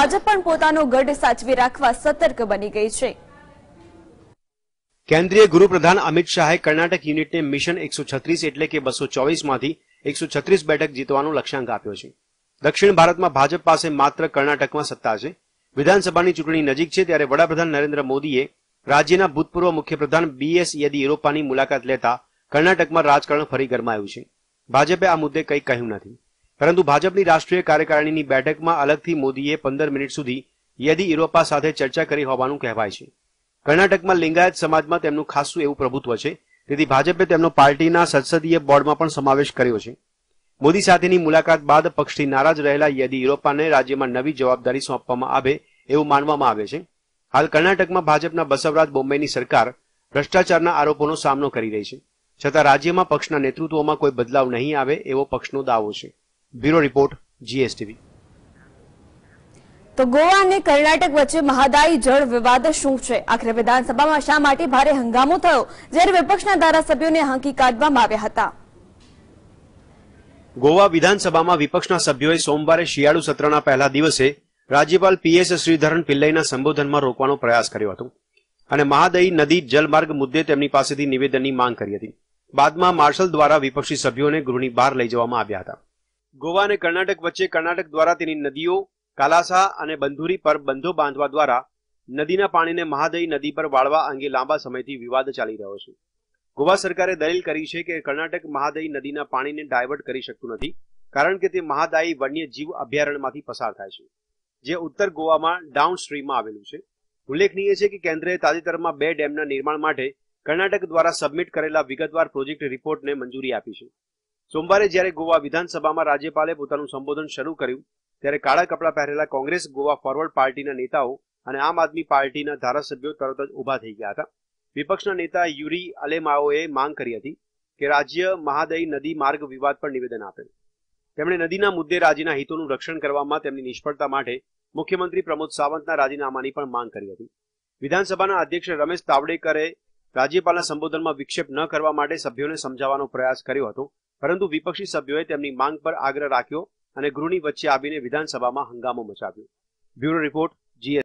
ભાજપ પણ પોતાનો ગઢ સાચવી રાખવા સતર્ક બની ગઈ છે કેન્દ્રીય ગૃહપ્રધાન અમિત શાહે કર્ણાટક યુનિટને મિશન એકસો એટલે કે બસો ચોવીસમાંથી એકસો બેઠક જીતવાનો લક્ષ્યાંક આપ્યો છે દક્ષિણ ભારતમાં ભાજપ પાસે માત્ર કર્ણાટકમાં સત્તા છે વિધાનસભાની ચૂંટણી નજીક છે ત્યારે વડાપ્રધાન નરેન્દ્ર મોદીએ રાજ્યના ભૂતપૂર્વ મુખ્યપ્રધાન બીએસ યેદિયુરપ્પાની મુલાકાત લેતા કર્ણાટકમાં રાજકારણ ફરી ગરમાયું છે ભાજપે આ મુદ્દે કંઈ કહ્યું નથી પરંતુ ભાજપની રાષ્ટ્રીય કાર્યકારિણીની બેઠકમાં અલગથી મોદીએ પંદર મિનિટ સુધી યેદિયુરપ્પા સાથે ચર્ચા કરી હોવાનું કહેવાય છે કર્ણાટકમાં લિંગાયત સમાજમાં તેમનું ખાસું એવું પ્રભુત્વ છે તેથી ભાજપે તેમનો પાર્ટીના સંસદીય બોર્ડમાં પણ સમાવેશ કર્યો છે મોદી સાથેની મુલાકાત બાદ પક્ષથી નારાજ રહેલા યેદિયુરપ્પાને રાજ્યમાં નવી જવાબદારી સોંપવામાં આવે એવું માનવામાં આવે છે હાલ કર્ણાટકમાં ભાજપના બસવરાજ બોમ્બેની સરકાર ભ્રષ્ટાચારના આરોપોનો સામનો કરી રહી છે છતાં રાજ્યમાં પક્ષના નેતૃત્વમાં કોઈ બદલાવ નહીં આવે એવો પક્ષનો દાવો છે બ્યુરો રિપોર્ટ જીએસટીવી તો ગોવા અને કર્ણાટક વચ્ચે મહાદાયી જળ વિવાદ શું છે આખરે વિધાનસભામાં શા માટે ભારે હંગામો થયો જ્યારે વિપક્ષના ધારાસભ્યોને હાંકી કાઢવામાં આવ્યા હતા ગોવા વિધાનસભામાં વિપક્ષના સભ્યોએ સોમવારે શિયાળુ સત્રના પહેલા દિવસે રાજ્યપાલ પીએસ શ્રીધરન પિલ્લઈના સંબોધનમાં રોકવાનો પ્રયાસ કર્યો હતો અને મહાદયી નદી જલમાર્ગ મુદ્દે તેમની પાસેથી નિવેદનની માંગ કરી હતી બાદમાં માર્શલ દ્વારા વિપક્ષી સભ્યોને ગૃહની બહાર લઈ જવામાં આવ્યા હતા ગોવા અને કર્ણાટક વચ્ચે કર્ણાટક દ્વારા તેની નદીઓ કાલાસા અને બંધુરી પર બંધો બાંધવા દ્વારા નદીના પાણીને મહાદઈ નદી પર વાળવા અંગે લાંબા સમયથી વિવાદ ચાલી રહ્યો છે ગોવા સરકારે દલીલ કરી છે કે કર્ણાટક મહાદઈ નદીના પાણીને ડાયવર્ટ કરી શકતું નથી કારણ કે તે મહાદાયી વન્યજીવ અભયારણ્યમાંથી પસાર થાય છે જે ઉત્તર ગોવામાં ડાઉન સ્ટ્રીમમાં આવેલું છે ઉલ્લેખનીય છે કે કેન્દ્રએ તાજેતરમાં બે ડેમના નિર્માણ માટે કર્ણાટક દ્વારા સબમિટ કરેલા વિગતવાર પ્રોજેક્ટ રિપોર્ટને મંજૂરી આપી છે સોમવારે જ્યારે ગોવા વિધાનસભામાં રાજ્યપાલે પોતાનું સંબોધન શરૂ કર્યું ત્યારે કાળા કપડાં પહેરેલા કોંગ્રેસ ગોવા ફોરવર્ડ પાર્ટીના નેતાઓ અને આમ આદમી પાર્ટીના ધારાસભ્યો તરત જ ઊભા થઈ ગયા હતા વિપક્ષના નેતા યુરી અલેમાઓએ માંગ કરી હતી કે રાજ્ય મહાદઈ નદી માર્ગ વિવાદ પર નિવેદન આપે તેમણે નદીના મુદ્દે રાજ્યના હિતોનું રક્ષણ કરવામાં તેમની નિષ્ફળતા માટે મુખ્યમંત્રી પ્રમોદ સાવંતના રાજીનામાની પણ માંગ કરી હતી વિધાનસભાના અધ્યક્ષ રમેશ તાવડેકરે રાજ્યપાલના સંબોધનમાં વિક્ષેપ ન કરવા માટે સભ્યોને સમજાવવાનો પ્રયાસ કર્યો હતો પરંતુ વિપક્ષી સભ્યોએ તેમની માંગ પર આગ્રહ રાખ્યો અને ગૃહની વચ્ચે આવીને વિધાનસભામાં હંગામો મચાવ્યો બ્યુરો રિપોર્ટ જીએસ